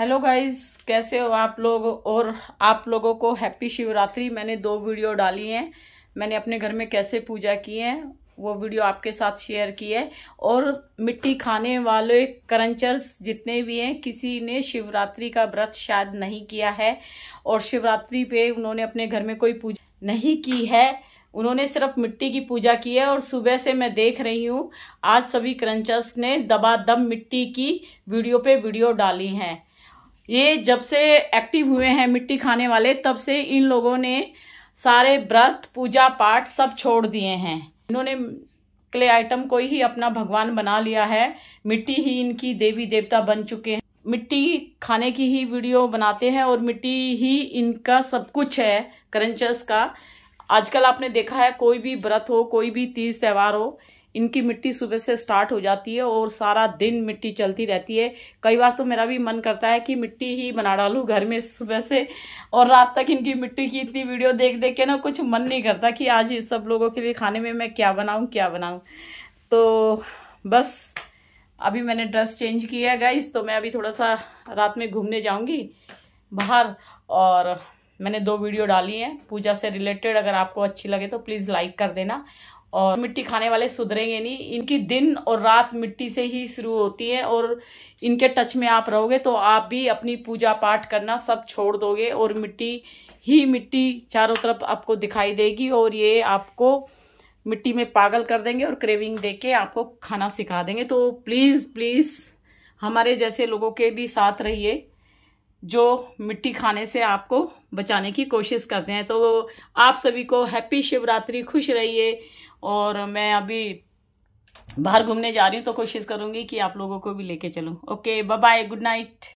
hello guys कैसे हो आप लोग और आप लोगों को हैप्पी शिवरात्रि मैंने दो वीडियो डाली हैं मैंने अपने घर में कैसे पूजा की है वो वीडियो आपके साथ शेयर की है और मिट्टी खाने वाले करंचर्स जितने भी हैं किसी ने शिवरात्रि का व्रत शायद नहीं किया है और शिवरात्रि पे उन्होंने अपने घर में कोई पूजा नहीं की है उन्होंने सिर्फ मिट्टी की पूजा की है और सुबह से मैं देख रही हूँ आज सभी करंचर्स ने दबा दम मिट्टी की वीडियो पे वीडियो डाली हैं ये जब से एक्टिव हुए हैं मिट्टी खाने वाले तब से इन लोगों ने सारे व्रत पूजा पाठ सब छोड़ दिए हैं इन्होंने क्ले आइटम को ही अपना भगवान बना लिया है मिट्टी ही इनकी देवी देवता बन चुके हैं मिट्टी खाने की ही वीडियो बनाते हैं और मिट्टी ही इनका सब कुछ है करंचस का आजकल आपने देखा है कोई भी व्रत हो कोई भी तीज त्यौहार हो इनकी मिट्टी सुबह से स्टार्ट हो जाती है और सारा दिन मिट्टी चलती रहती है कई बार तो मेरा भी मन करता है कि मिट्टी ही बना डालूँ घर में सुबह से और रात तक इनकी मिट्टी की इतनी वीडियो देख देख के ना कुछ मन नहीं करता कि आज सब लोगों के लिए खाने में मैं क्या बनाऊँ क्या बनाऊँ तो बस अभी मैंने ड्रेस चेंज किया है गाइस तो मैं अभी थोड़ा सा रात में घूमने जाऊँगी बाहर और मैंने दो वीडियो डाली हैं पूजा से रिलेटेड अगर आपको अच्छी लगे तो प्लीज़ लाइक कर देना और मिट्टी खाने वाले सुधरेंगे नहीं इनकी दिन और रात मिट्टी से ही शुरू होती है और इनके टच में आप रहोगे तो आप भी अपनी पूजा पाठ करना सब छोड़ दोगे और मिट्टी ही मिट्टी चारों तरफ आपको दिखाई देगी और ये आपको मिट्टी में पागल कर देंगे और क्रेविंग दे के आपको खाना सिखा देंगे तो प्लीज़ प्लीज़ हमारे जैसे लोगों के भी साथ रहिए जो मिट्टी खाने से आपको बचाने की कोशिश करते हैं तो आप सभी को हैप्पी शिवरात्रि खुश रहिए और मैं अभी बाहर घूमने जा रही हूँ तो कोशिश करूँगी कि आप लोगों को भी लेके चलूँ okay bye bye good night